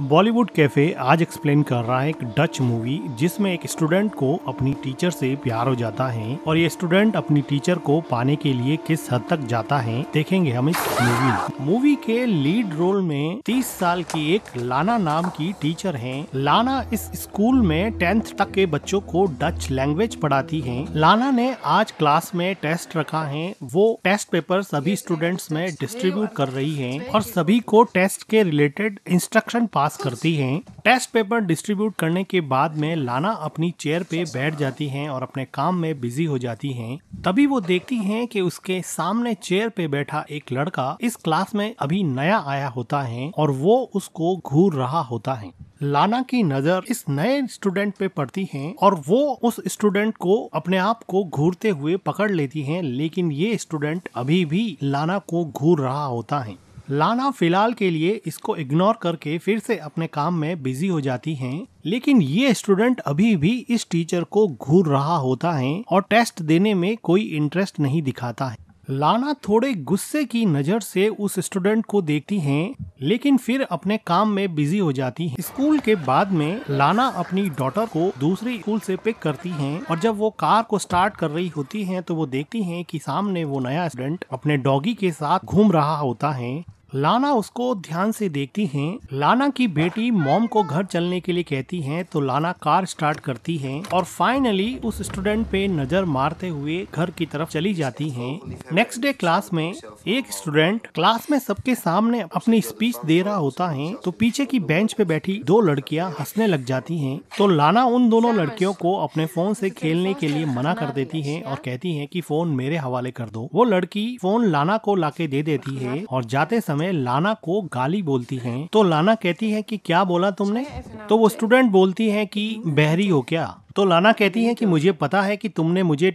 Bollywood cafe आज explain कर रहा है एक डच मूवी जिसमें एक स्टूडेंट को अपनी टीचर से प्यार हो जाता है और ये स्टूडेंट अपनी टीचर को पाने के लिए किस हद तक जाता है देखेंगे हम इस मूवी मूवी के लीड रोल में 30 साल की एक लाना नाम की टीचर हैं। लाना इस स्कूल में टेंथ तक के बच्चों को डच लैंग्वेज पढ़ाती है लाना ने आज क्लास में टेस्ट रखा है वो टेस्ट पेपर सभी स्टूडेंट्स में डिस्ट्रीब्यूट कर रही है और सभी को टेस्ट के रिलेटेड इंस्ट्रक्शन पास पास करती हैं टेस्ट पेपर डिस्ट्रीब्यूट करने के बाद में लाना अपनी चेयर पे बैठ जाती हैं और अपने काम में बिजी हो जाती हैं तभी वो देखती हैं कि उसके सामने चेयर पे बैठा एक लड़का इस क्लास में अभी नया आया होता है और वो उसको घूर रहा होता है लाना की नजर इस नए स्टूडेंट पे पड़ती है और वो उस स्टूडेंट को अपने आप को घूरते हुए पकड़ लेती है लेकिन ये स्टूडेंट अभी भी लाना को घूर रहा होता है लाना फिलहाल के लिए इसको इग्नोर करके फिर से अपने काम में बिजी हो जाती हैं लेकिन ये स्टूडेंट अभी भी इस टीचर को घूर रहा होता है और टेस्ट देने में कोई इंटरेस्ट नहीं दिखाता है लाना थोड़े गुस्से की नज़र से उस स्टूडेंट को देखती हैं लेकिन फिर अपने काम में बिजी हो जाती है स्कूल के बाद में लाना अपनी डॉटर को दूसरे स्कूल से पिक करती हैं और जब वो कार को स्टार्ट कर रही होती हैं तो वो देखती हैं कि सामने वो नया स्टूडेंट अपने डॉगी के साथ घूम रहा होता है लाना उसको ध्यान से देखती हैं। लाना की बेटी मॉम को घर चलने के लिए कहती हैं, तो लाना कार स्टार्ट करती हैं और फाइनली उस स्टूडेंट पे नजर मारते हुए घर की तरफ चली जाती हैं। नेक्स्ट डे क्लास में एक स्टूडेंट क्लास में सबके सामने अपनी स्पीच दे रहा होता है तो पीछे की बेंच पे बैठी दो लड़कियां हंसने लग जाती है तो लाना उन दोनों लड़कियों को अपने फोन से खेलने के लिए मना कर देती है और कहती है की फोन मेरे हवाले कर दो वो लड़की फोन लाना को लाके दे देती है और जाते समय समय लाना को गाली बोलती हैं तो लाना कहती है कि क्या बोला तुमने तो वो स्टूडेंट बोलती है कि बहरी हो क्या तो लाना कहती है कि मुझे पता है कि तुमने मुझे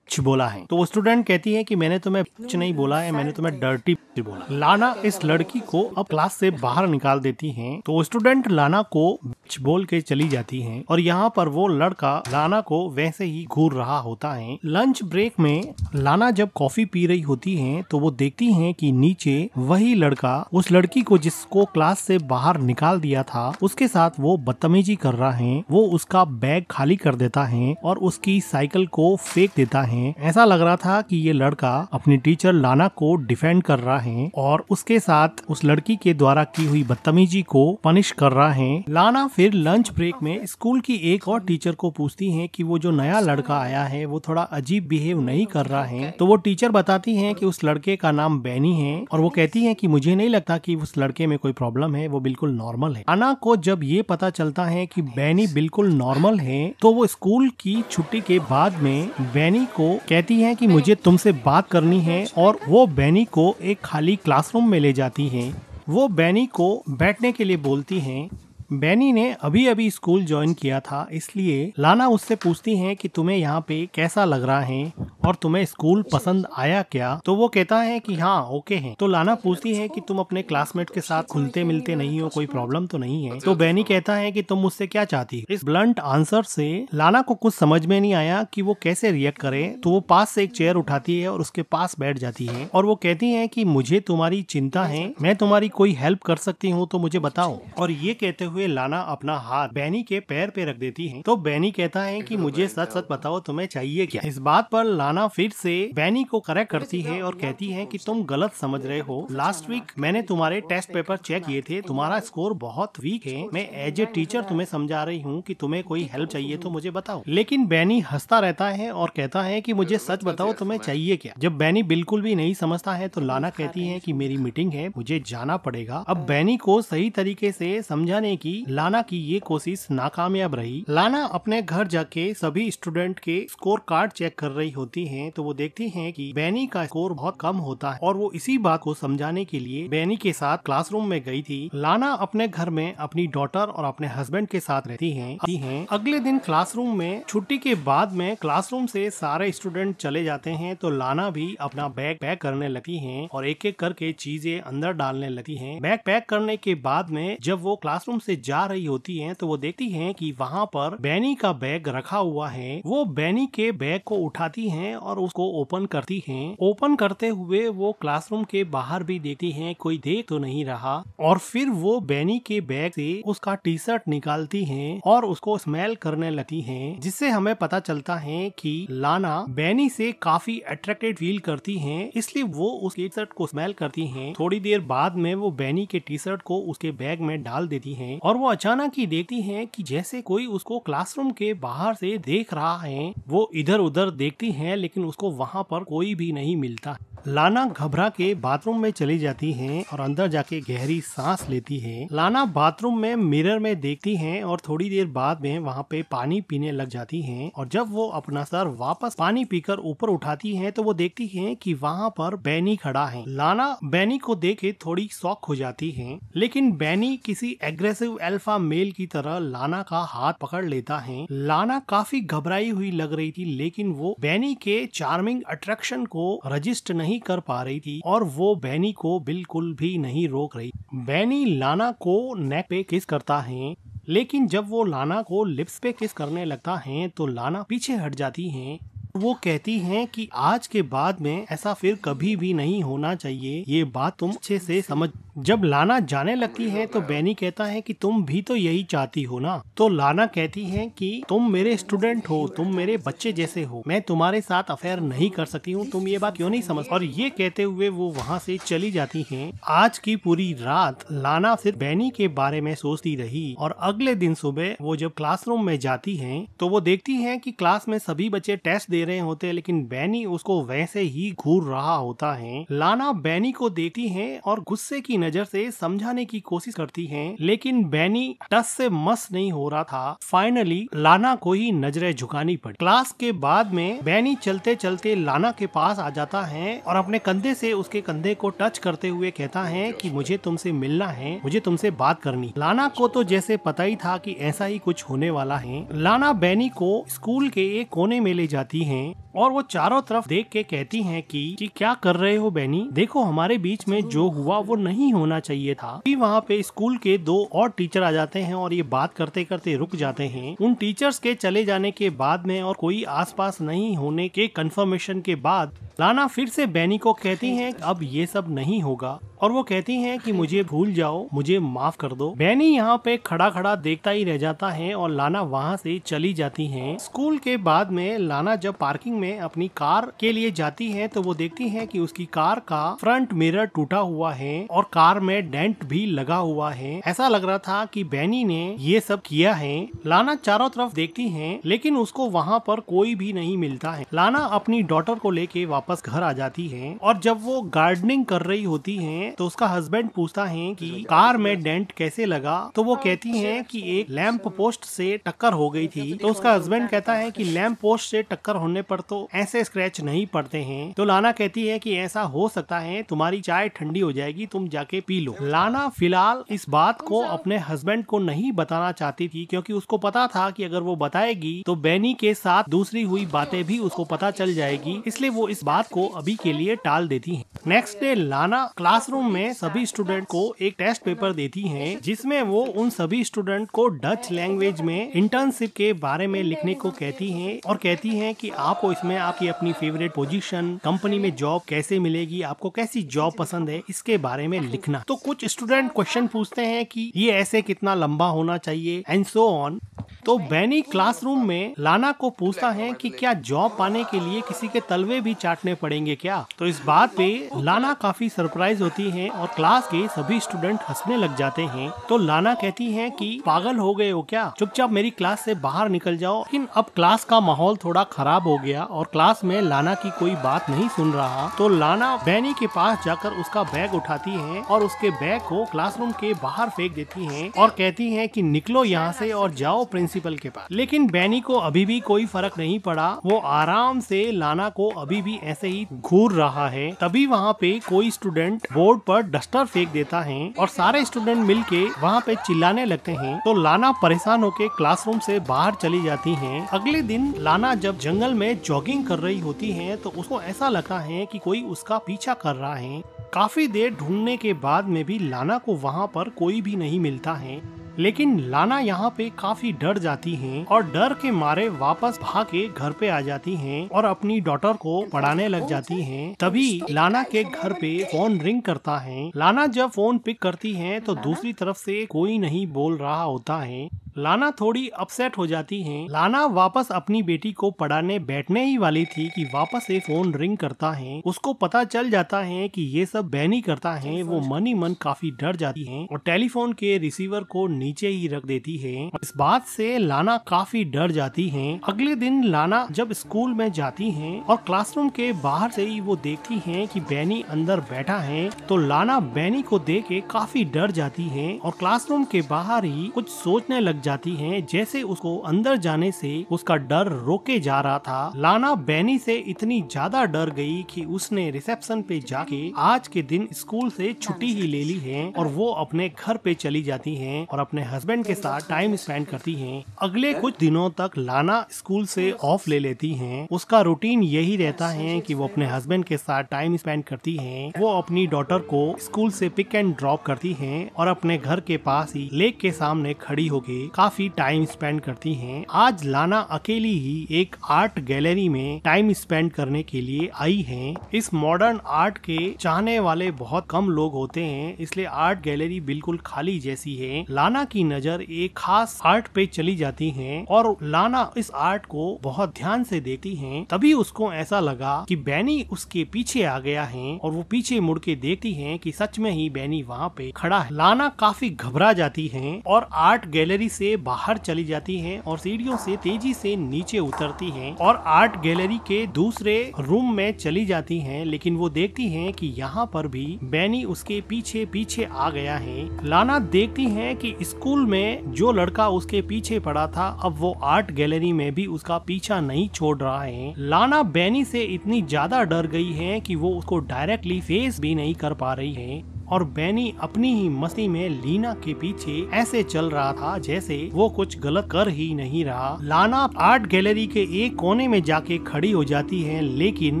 बोला है तो वो स्टूडेंट कहती है कि मैंने तुम्हें कुछ नहीं बोला है मैंने तुम्हें डर्टी बोला लाना इस लड़की को अब क्लास से बाहर निकाल देती है तो स्टूडेंट लाना को बिच बोल के चली जाती है और यहाँ पर वो लड़का लाना को वैसे ही घूर रहा होता है लंच ब्रेक में लाना जब कॉफी पी रही होती है तो वो देखती है की नीचे वही लड़का उस लड़की को जिसको क्लास से बाहर निकाल दिया था उसके साथ वो बदतमीजी कर रहा है वो उसका बैग खाली कर देता है और उसकी साइकिल को फेंक देता है हैं ऐसा लग रहा था कि ये लड़का अपनी टीचर लाना को डिफेंड कर रहा है और उसके साथ उस लड़की के द्वारा की हुई बदतमीजी को पनिश कर रहा है लाना फिर लंच ब्रेक में स्कूल की एक और टीचर को पूछती है कि वो जो नया लड़का आया है वो थोड़ा अजीब बिहेव नहीं कर रहा है तो वो टीचर बताती है कि उस लड़के का नाम बैनी है और वो कहती है कि मुझे नहीं लगता कि उस लड़के में कोई प्रॉब्लम है वो बिल्कुल नॉर्मल है अना को जब ये पता चलता है कि बैनी बिल्कुल नॉर्मल है तो वो स्कूल की छुट्टी के बाद में बैनी को कहती है कि मुझे तुमसे बात करनी है और वो बैनी को एक खाली क्लासरूम में ले जाती है वो बैनी को बैठने के लिए बोलती हैं बेनी ने अभी अभी स्कूल ज्वाइन किया था इसलिए लाना उससे पूछती है कि तुम्हें यहाँ पे कैसा लग रहा है और तुम्हें स्कूल पसंद आया क्या तो वो कहता है कि हाँ ओके है तो लाना पूछती है कि तुम अपने क्लासमेट के साथ खुलते मिलते नहीं हो कोई प्रॉब्लम तो नहीं है तो बेनी कहता है कि तुम मुझसे क्या चाहती इस ब्लंट आंसर से लाना को कुछ समझ में नहीं आया कि वो कैसे रिएक्ट करे तो वो पास से एक चेयर उठाती है और उसके पास बैठ जाती है और वो कहती है की मुझे तुम्हारी चिंता है मैं तुम्हारी कोई हेल्प कर सकती हूँ तो मुझे बताओ और ये कहते हुए हुए लाना अपना हाथ बैनी के पैर पे रख देती है तो बैनी कहता है की मुझे सच सच बताओ तुम्हें चाहिए क्या इस बात पर लाना फिर से बैनी को करेक्ट करती है और कहती है की तुम गलत समझ रहे हो लास्ट वीक मैंने तुम्हारे टेस्ट पेपर चेक किए थे तुम्हारा स्कोर बहुत वीक है मैं एज ए टीचर तुम्हें समझा रही हूँ कि तुम्हें कोई हेल्प चाहिए तो मुझे बताओ लेकिन बैनी हंसता रहता है और कहता है कि मुझे सच बताओ तुम्हें चाहिए क्या जब बैनी बिल्कुल भी नहीं समझता है तो लाना कहती है कि मेरी मीटिंग है मुझे जाना पड़ेगा अब बैनी को सही तरीके ऐसी समझाने की कि लाना की ये कोशिश नाकामयाब रही लाना अपने घर जाके सभी स्टूडेंट के स्कोर कार्ड चेक कर रही होती है तो वो देखती है की बैनी का स्कोर बहुत कम होता है और वो इसी बात को समझाने के लिए बैनी के साथ क्लासरूम में गई थी लाना अपने घर में अपनी डॉटर और अपने हस्बैंड के साथ रहती है, है। अगले दिन क्लासरूम में छुट्टी के बाद में क्लासरूम से सारे स्टूडेंट चले जाते हैं तो लाना भी अपना बैग पैक करने लगती है और एक एक करके चीजें अंदर डालने लगती है बैग पैक करने के बाद में जब वो क्लासरूम से जा रही होती हैं तो वो देखती हैं कि वहाँ पर बैनी का बैग रखा हुआ है वो बैनी के बैग को उठाती हैं और उसको ओपन करती हैं ओपन करते हुए वो क्लासरूम के बाहर भी देखती हैं कोई देख तो नहीं रहा और फिर वो बैनी के बैग से उसका टी शर्ट निकालती है और उसको स्मेल करने लगती है जिससे हमें पता चलता है कि लाना बैनी से काफी अट्रैक्टेड फील करती है इसलिए वो उस टी शर्ट को स्मेल करती है थोड़ी देर बाद में वो बैनी के टी शर्ट को उसके बैग में डाल देती हैं और वो अचानक ही देखती है कि जैसे कोई उसको क्लासरूम के बाहर से देख रहा है वो इधर उधर देखती है लेकिन उसको वहाँ पर कोई भी नहीं मिलता लाना घबरा के बाथरूम में चली जाती है और अंदर जाके गहरी सांस लेती है लाना बाथरूम में मिरर में देखती है और थोड़ी देर बाद में वहाँ पे पानी पीने लग जाती है और जब वो अपना सर वापस पानी पीकर ऊपर उठाती है तो वो देखती है कि वहाँ पर बैनी खड़ा है लाना बैनी को देख थोड़ी शौक हो जाती है लेकिन बैनी किसी एग्रेसिव अल्फा मेल की तरह लाना का हाथ पकड़ लेता है लाना काफी घबराई हुई लग रही थी लेकिन वो बैनी के चार्मिंग अट्रैक्शन को रजिस्ट नहीं कर पा रही थी और वो बैनी को बिल्कुल भी नहीं रोक रही बैनी लाना को नेक पे किस करता है लेकिन जब वो लाना को लिप्स पे किस करने लगता है तो लाना पीछे हट जाती है वो कहती हैं कि आज के बाद में ऐसा फिर कभी भी नहीं होना चाहिए ये बात तुम अच्छे से समझ जब लाना जाने लगती है तो बैनी कहता है कि तुम भी तो यही चाहती हो ना तो लाना कहती है कि तुम मेरे स्टूडेंट हो तुम मेरे बच्चे जैसे हो मैं तुम्हारे साथ अफेयर नहीं कर सकती हूँ तुम ये बात क्यों नहीं समझ और ये कहते हुए वो वहाँ से चली जाती है आज की पूरी रात लाना सिर्फ बैनी के बारे में सोचती रही और अगले दिन सुबह वो जब क्लासरूम में जाती है तो वो देखती है की क्लास में सभी बच्चे टेस्ट दे रहे होते हैं लेकिन बैनी उसको वैसे ही घूर रहा होता है लाना बैनी को देखती है और गुस्से की नजर से समझाने की कोशिश करती हैं लेकिन बैनी टस से मस नहीं हो रहा था फाइनली लाना को ही नजरें झुकानी पड़ी क्लास के बाद में बैनी चलते चलते लाना के पास आ जाता है और अपने कंधे से उसके कंधे को टच करते हुए कहता है कि मुझे तुमसे मिलना है मुझे तुमसे बात करनी लाना को तो जैसे पता ही था कि ऐसा ही कुछ होने वाला है लाना बैनी को स्कूल के एक कोने में ले जाती है और वो चारों तरफ देख के कहती है कि, कि क्या कर रहे हो बैनी देखो हमारे बीच में जो हुआ वो नहीं होना चाहिए था कि वहाँ पे स्कूल के दो और टीचर आ जाते हैं और ये बात करते करते रुक जाते हैं उन टीचर्स के चले जाने के बाद में और कोई आसपास नहीं होने के कंफर्मेशन के बाद लाना फिर से बैनी को कहती हैं अब ये सब नहीं होगा और वो कहती हैं कि मुझे भूल जाओ मुझे माफ कर दो बैनी यहाँ पे खड़ा खड़ा देखता ही रह जाता है और लाना वहाँ से चली जाती है स्कूल के बाद में लाना जब पार्किंग में अपनी कार के लिए जाती है तो वो देखती है कि उसकी कार का फ्रंट मिरर टूटा हुआ है और कार में डेंट भी लगा हुआ है ऐसा लग रहा था की बैनी ने ये सब किया है लाना चारों तरफ देखती है लेकिन उसको वहाँ पर कोई भी नहीं मिलता है लाना अपनी डॉटर को लेके वापस वापस घर आ जाती है और जब वो गार्डनिंग कर रही होती है तो उसका हस्बैंड पूछता है कि कार में डेंट कैसे लगा तो वो कहती है कि एक लैंप पोस्ट से टक्कर हो गई थी तो उसका हस्बैंड कहता है कि लैंप पोस्ट से टक्कर होने पर तो ऐसे स्क्रैच नहीं पड़ते हैं तो लाना कहती है कि ऐसा हो सकता है तुम्हारी चाय ठंडी हो जाएगी तुम जाके पी लो लाना फिलहाल इस बात को अपने हस्बैंड को नहीं बताना चाहती थी क्योंकि उसको पता था कि अगर वो बताएगी तो बेनी के साथ दूसरी हुई बातें भी उसको पता चल जाएगी इसलिए वो इस बात बात को अभी के लिए टाल देती हैं। नेक्स्ट डे लाना क्लासरूम में सभी स्टूडेंट को एक टेस्ट पेपर देती हैं, जिसमें वो उन सभी स्टूडेंट को डच लैंग्वेज में इंटर्नशिप के बारे में लिखने को कहती हैं और कहती हैं कि आपको इसमें आपकी अपनी फेवरेट पोजीशन कंपनी में जॉब कैसे मिलेगी आपको कैसी जॉब पसंद है इसके बारे में लिखना तो कुछ स्टूडेंट क्वेश्चन पूछते हैं की ये ऐसे कितना लंबा होना चाहिए एंड सो ऑन तो बैनी क्लासरूम में लाना को पूछता है कि क्या जॉब पाने के लिए किसी के तलवे भी चाटने काटने पड़ेंगे क्या तो इस बात पे लाना काफी सरप्राइज होती है और क्लास के सभी स्टूडेंट हंसने लग जाते हैं तो लाना कहती है कि पागल हो गए हो क्या चुपचाप मेरी क्लास से बाहर निकल जाओ लेकिन अब क्लास का माहौल थोड़ा खराब हो गया और क्लास में लाना की कोई बात नहीं सुन रहा तो लाना बैनी के पास जाकर उसका बैग उठाती है और उसके बैग को क्लासरूम के बाहर फेंक देती है और कहती है की निकलो यहाँ से और जाओ प्रिंसिपल के पास लेकिन बैनी को अभी भी कोई फर्क नहीं पड़ा वो आराम से लाना को अभी भी ऐसे ही घूर रहा है तभी वहाँ पे कोई स्टूडेंट बोर्ड पर डस्टर फेंक देता है और सारे स्टूडेंट मिल के वहाँ पे चिल्लाने लगते है तो लाना परेशान होके क्लासरूम से बाहर चली जाती है अगले दिन लाना जब जंगल में जॉगिंग कर रही होती है तो उसको ऐसा लगता है की कोई उसका पीछा कर रहा है काफी देर ढूंढने के बाद में भी लाना को वहाँ पर कोई भी नहीं मिलता है लेकिन लाना यहाँ पे काफी डर जाती हैं और डर के मारे वापस भाग के घर पे आ जाती हैं और अपनी डॉटर को पढ़ाने लग जाती हैं तभी लाना के घर पे फोन रिंग करता है लाना जब फोन पिक करती है तो दूसरी तरफ से कोई नहीं बोल रहा होता है लाना थोड़ी अपसेट हो जाती हैं। लाना वापस अपनी बेटी को पढ़ाने बैठने ही वाली थी कि वापस एक फोन रिंग करता है उसको पता चल जाता है कि ये सब बैनी करता है वो मन ही मन काफी डर जाती है और टेलीफोन के रिसीवर को नीचे ही रख देती है इस बात से लाना काफी डर जाती है अगले दिन लाना जब स्कूल में जाती है और क्लासरूम के बाहर से ही वो देखती है की बैनी अंदर बैठा है तो लाना बैनी को देख के काफी डर जाती है और क्लासरूम के बाहर ही कुछ सोचने लग जाती हैं जैसे उसको अंदर जाने से उसका डर रोके जा रहा था लाना बैनी से इतनी ज्यादा डर गई कि उसने रिसेप्शन पे जाके आज के दिन स्कूल से छुट्टी ही ले ली है और वो अपने घर पे चली जाती हैं और अपने हस्बैंड के साथ टाइम स्पेंड करती हैं अगले कुछ दिनों तक लाना स्कूल से ऑफ ले लेती हैं उसका रूटीन यही रहता है कि वो अपने हस्बैंड के साथ टाइम स्पेंड करती हैं वो अपनी डॉटर को स्कूल से पिक एंड ड्रॉप करती हैं और अपने घर के पास ही लेक के सामने खड़ी होके काफी टाइम स्पेंड करती हैं आज लाना अकेली ही एक आर्ट गैलरी में टाइम स्पेंड करने के लिए आई हैं इस मॉडर्न आर्ट के चाहने वाले बहुत कम लोग होते हैं इसलिए आर्ट गैलरी बिल्कुल खाली जैसी है लाना की नजर एक खास आर्ट पे चली जाती है और लाना इस आर्ट को बहुत ध्यान से देखती है तभी उसको ऐसा लगा की बैनी उसके पीछे आ गया है और वो पीछे मुड़ के देखती है की सच में ही बैनी वहाँ पे खड़ा है लाना काफी घबरा जाती है और आर्ट गैलरी से से बाहर चली जाती हैं और सीढ़ियों से तेजी से नीचे उतरती हैं और आर्ट गैलरी के दूसरे रूम में चली जाती हैं लेकिन वो देखती हैं कि यहाँ पर भी बैनी उसके पीछे पीछे आ गया है लाना देखती है कि स्कूल में जो लड़का उसके पीछे पड़ा था अब वो आर्ट गैलरी में भी उसका पीछा नहीं छोड़ रहा है लाना बैनी से इतनी ज्यादा डर गई है कि वो उसको डायरेक्टली फेस भी नहीं कर पा रही है और बैनी अपनी ही मस्ती में लीना के पीछे ऐसे चल रहा था जैसे वो कुछ गलत कर ही नहीं रहा लाना आर्ट गैलरी के एक कोने में जाके खड़ी हो जाती है लेकिन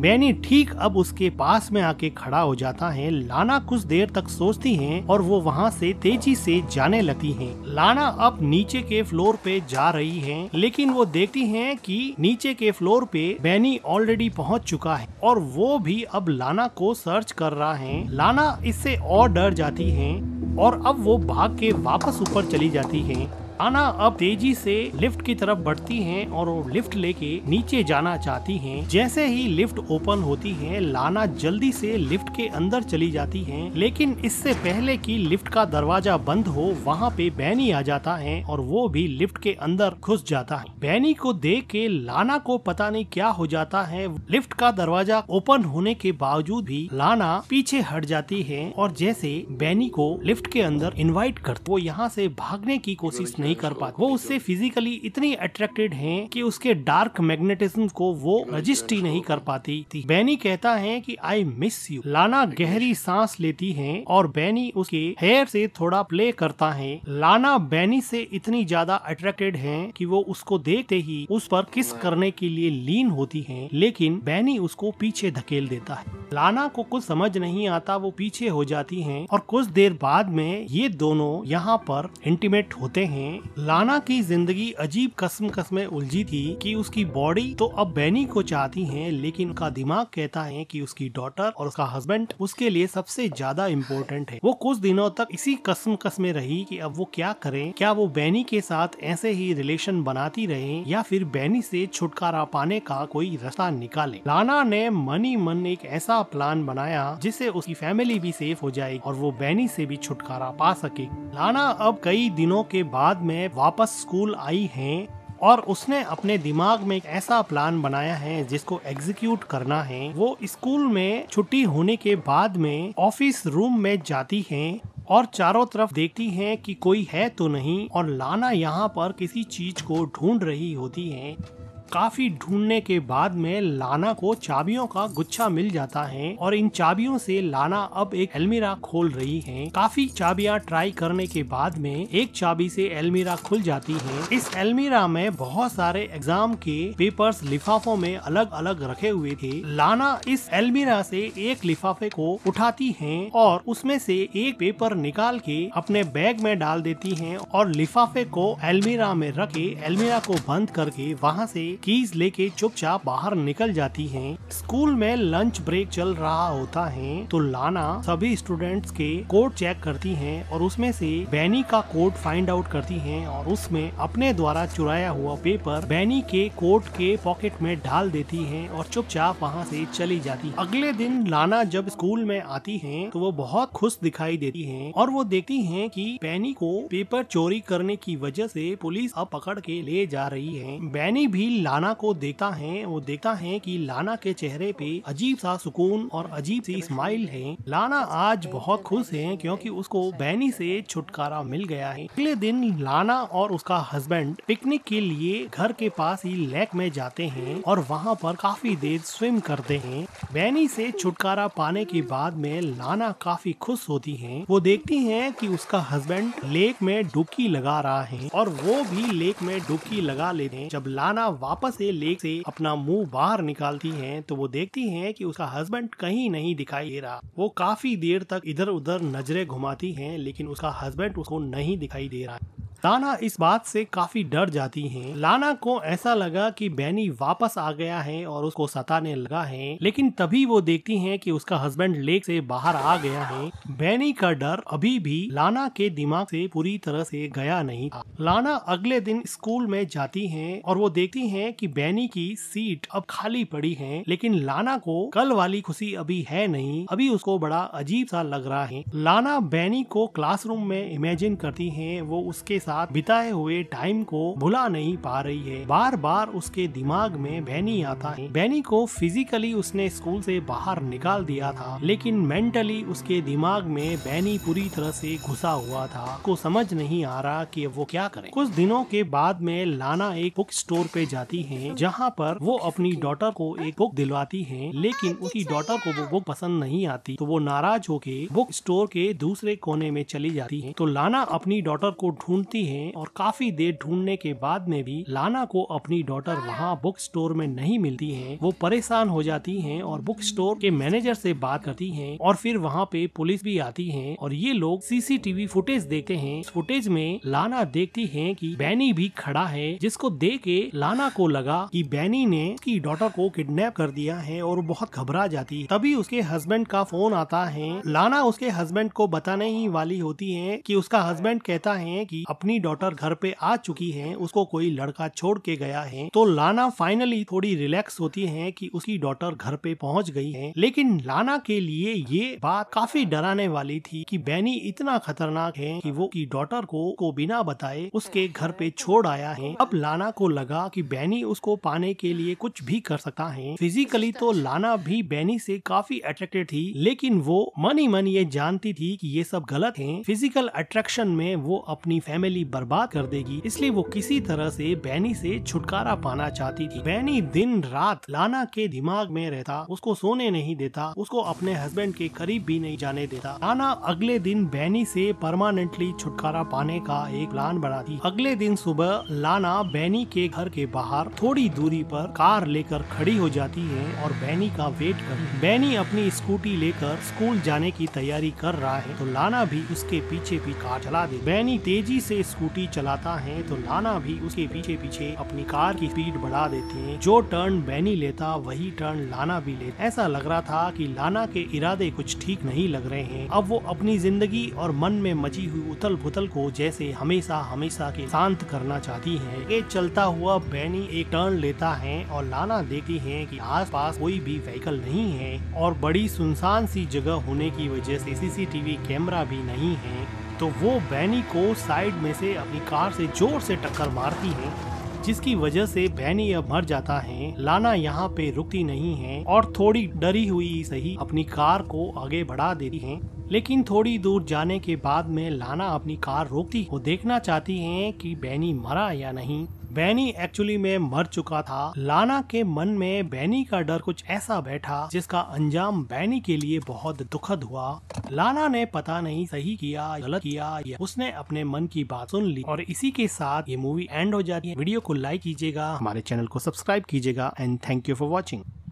बैनी ठीक अब उसके पास में आके खड़ा हो जाता है लाना कुछ देर तक सोचती है और वो वहाँ से तेजी से जाने लगती है लाना अब नीचे के फ्लोर पे जा रही है लेकिन वो देखती है कि नीचे के फ्लोर पे बैनी ऑलरेडी पहुँच चुका है और वो भी अब लाना को सर्च कर रहा है लाना इससे और डर जाती हैं और अब वो भाग के वापस ऊपर चली जाती हैं आना अब तेजी से लिफ्ट की तरफ बढ़ती हैं और वो लिफ्ट लेके नीचे जाना चाहती हैं। जैसे ही लिफ्ट ओपन होती है लाना जल्दी से लिफ्ट के अंदर चली जाती हैं, लेकिन इससे पहले कि लिफ्ट का दरवाजा बंद हो वहाँ पे बैनी आ जाता है और वो भी लिफ्ट के अंदर घुस जाता है बैनी को देख के लाना को पता नहीं क्या हो जाता है लिफ्ट का दरवाजा ओपन होने के बावजूद भी लाना पीछे हट जाती है और जैसे बैनी को लिफ्ट के अंदर इन्वाइट कर वो यहाँ से भागने की कोशिश नहीं कर पाते वो उससे फिजिकली इतनी अट्रैक्टेड है की उसके डार्क मैग्नेटिज्म को वो रजिस्ट ही नहीं कर पाती थी बैनी कहता है की आई मिस यू लाना गहरी सांस लेती है और बैनी उसके हेयर से थोड़ा प्ले करता है लाना बैनी से इतनी ज्यादा अट्रैक्टेड है कि वो उसको देखते ही उस पर किस करने के लिए लीन होती है लेकिन बैनी उसको पीछे धकेल देता है लाना को कुछ समझ नहीं आता वो पीछे हो जाती है और कुछ देर बाद में ये दोनों यहाँ पर इंटीमेट होते हैं लाना की जिंदगी अजीब कसम कसम उलझी थी कि उसकी बॉडी तो अब बेनी को चाहती है लेकिन उनका दिमाग कहता है कि उसकी डॉटर और उसका हस्बैंड उसके लिए सबसे ज्यादा इम्पोर्टेंट है वो कुछ दिनों तक इसी कसम कसम रही कि अब वो क्या करे क्या वो बेनी के साथ ऐसे ही रिलेशन बनाती रहे या फिर बैनी से छुटकारा पाने का कोई रास्ता निकाले लाना ने मनी मन एक ऐसा प्लान बनाया जिससे उसकी फैमिली भी सेफ हो जाए और वो बैनी से भी छुटकारा पा सके लाना अब कई दिनों के बाद में वापस स्कूल आई हैं और उसने अपने दिमाग में एक ऐसा प्लान बनाया है जिसको एग्जीक्यूट करना है वो स्कूल में छुट्टी होने के बाद में ऑफिस रूम में जाती हैं और चारों तरफ देखती हैं कि कोई है तो नहीं और लाना यहाँ पर किसी चीज को ढूंढ रही होती है काफी ढूंढने के बाद में लाना को चाबियों का गुच्छा मिल जाता है और इन चाबियों से लाना अब एक अलमीरा खोल रही है काफी चाबियां ट्राई करने के बाद में एक चाबी से अलमीरा खुल जाती है इस अलमीरा में बहुत सारे एग्जाम के पेपर्स लिफाफों में अलग अलग रखे हुए थे लाना इस अलमीरा से एक लिफाफे को उठाती है और उसमें से एक पेपर निकाल के अपने बैग में डाल देती है और लिफाफे को अलमीरा में रखे के अलमीरा को बंद करके वहाँ से कीज लेके चुपचाप बाहर निकल जाती हैं। स्कूल में लंच ब्रेक चल रहा होता है तो लाना सभी स्टूडेंट्स के कोड चेक करती हैं और उसमें से बैनी का कोड फाइंड आउट करती हैं और उसमें अपने द्वारा चुराया हुआ पेपर बैनी के कोट के पॉकेट में डाल देती है और चुपचाप वहाँ से चली जाती है अगले दिन लाना जब स्कूल में आती है तो वो बहुत खुश दिखाई देती है और वो देखती है की बैनी को पेपर चोरी करने की वजह से पुलिस अब पकड़ के ले जा रही है बैनी भी लाना को देखता है वो देखता है कि लाना के चेहरे पे अजीब सा सुकून और अजीब सी स्माइल है लाना आज बहुत खुश है क्योंकि उसको बैनी से छुटकारा मिल गया है अगले दिन लाना और उसका हस्बैंड पिकनिक के लिए घर के पास ही लेक में जाते हैं और वहाँ पर काफी देर स्विम करते हैं बैनी से छुटकारा पाने के बाद में लाना काफी खुश होती है वो देखती है कि उसका हस्बैंड लेक में डुबकी लगा रहा है और वो भी लेक में डुबकी लगा लेते हैं जब लाना वापस वापस से लेक से अपना मुंह बाहर निकालती हैं तो वो देखती हैं कि उसका हस्बैंड कहीं नहीं दिखाई दे रहा वो काफी देर तक इधर उधर नजरें घुमाती हैं लेकिन उसका हस्बैंड उसको नहीं दिखाई दे रहा ताना इस बात से काफी डर जाती हैं। लाना को ऐसा लगा कि बैनी वापस आ गया है और उसको सताने लगा है लेकिन तभी वो देखती हैं कि उसका हस्बैंड लेक से बाहर आ गया है बैनी का डर अभी भी लाना के दिमाग से पूरी तरह से गया नहीं था लाना अगले दिन स्कूल में जाती है और वो देखती है की बैनी की सीट अब खाली पड़ी है लेकिन लाना को कल वाली खुशी अभी है नहीं अभी उसको बड़ा अजीब सा लग रहा है लाना बैनी को क्लासरूम में इमेजिन करती है वो उसके साथ साथ बिताए हुए टाइम को भुला नहीं पा रही है बार बार उसके दिमाग में बैनी आता है बैनी को फिजिकली उसने स्कूल से बाहर निकाल दिया था लेकिन मेंटली उसके दिमाग में बैनी पूरी तरह से घुसा हुआ था को समझ नहीं आ रहा कि वो क्या करे कुछ दिनों के बाद में लाना एक बुक स्टोर पे जाती है जहाँ पर वो अपनी डॉटर को एक बुक दिलवाती है लेकिन उसकी डॉटर को वो बुक पसंद नहीं आती तो वो नाराज होके बुक स्टोर के दूसरे कोने में चली जाती है तो लाना अपनी डॉटर को ढूंढती जाती है और काफी देर ढूंढने के बाद में भी लाना को अपनी डॉटर वहाँ बुक स्टोर में नहीं मिलती है वो परेशान हो जाती है और बुक स्टोर के मैनेजर से बात करती है और फिर वहाँ पे पुलिस भी आती है और ये लोग सीसीटीवी फुटेज देखते हैं फुटेज में लाना देखती है कि बैनी भी खड़ा है जिसको देख के लाना को लगा कि बैनी ने उसकी डॉटर को किडनैप कर दिया है और बहुत घबरा जाती है तभी उसके हस्बैंड का फोन आता है लाना उसके हस्बैंड को बताने ही वाली होती है कि उसका हस्बैंड कहता है कि अपनी अपनी डॉटर घर पे आ चुकी है उसको कोई लड़का छोड़ के गया है तो लाना फाइनली थोड़ी रिलैक्स होती है कि उसकी डॉटर घर पे पहुंच गई है लेकिन लाना के लिए ये बात काफी डराने वाली थी कि बैनी इतना खतरनाक है कि वो की डॉटर को को बिना बताए उसके घर पे छोड़ आया है अब लाना को लगा कि बैनी उसको पाने के लिए कुछ भी कर सकता है फिजिकली तो लाना भी बैनी से काफी अट्रैक्टेड थी लेकिन वो मन ही मन ये जानती थी कि ये सब गलत है फिजिकल अट्रैक्शन में वो अपनी फैमिली फैमिली बर्बाद कर देगी इसलिए वो किसी तरह से बैनी से छुटकारा पाना चाहती थी बैनी दिन रात लाना के दिमाग में रहता उसको सोने नहीं देता उसको अपने हस्बैंड के करीब भी नहीं जाने देता लाना अगले दिन बैनी से परमानेंटली छुटकारा पाने का एक प्लान बनाती अगले दिन सुबह लाना बैनी के घर के बाहर थोड़ी दूरी पर कार लेकर खड़ी हो जाती है और बैनी का वेट कर बैनी अपनी स्कूटी लेकर स्कूल जाने की तैयारी कर रहा है तो लाना भी उसके पीछे भी कार चला दे बैनी तेजी से स्कूटी चलाता है तो लाना भी उसके पीछे पीछे अपनी कार की स्पीड बढ़ा देते हैं जो टर्न बैनी लेता वही टर्न लाना भी लेता ऐसा लग रहा था कि लाना के इरादे कुछ ठीक नहीं लग रहे हैं अब वो अपनी जिंदगी और मन में मची हुई उथल पुथल को जैसे हमेशा हमेशा के शांत करना चाहती है ये चलता हुआ बैनी एक टर्न लेता है और लाना देखती है आस पास कोई भी व्हीकल नहीं है और बड़ी सुनसान सी जगह होने की वजह से सीसीटीवी कैमरा भी नहीं है तो वो बैनी को साइड में से अपनी कार से जोर से टक्कर मारती है जिसकी वजह से बहनी अब मर जाता है लाना यहाँ पे रुकती नहीं है और थोड़ी डरी हुई सही अपनी कार को आगे बढ़ा देती है लेकिन थोड़ी दूर जाने के बाद में लाना अपनी कार रोकती वो देखना चाहती है कि बैनी मरा या नहीं बैनी एक्चुअली में मर चुका था लाना के मन में बैनी का डर कुछ ऐसा बैठा जिसका अंजाम बैनी के लिए बहुत दुखद हुआ लाना ने पता नहीं सही किया गलत किया या उसने अपने मन की बात सुन ली और इसी के साथ ये मूवी एंड हो जाती है वीडियो को लाइक कीजिएगा हमारे चैनल को सब्सक्राइब कीजिएगा and thank you for watching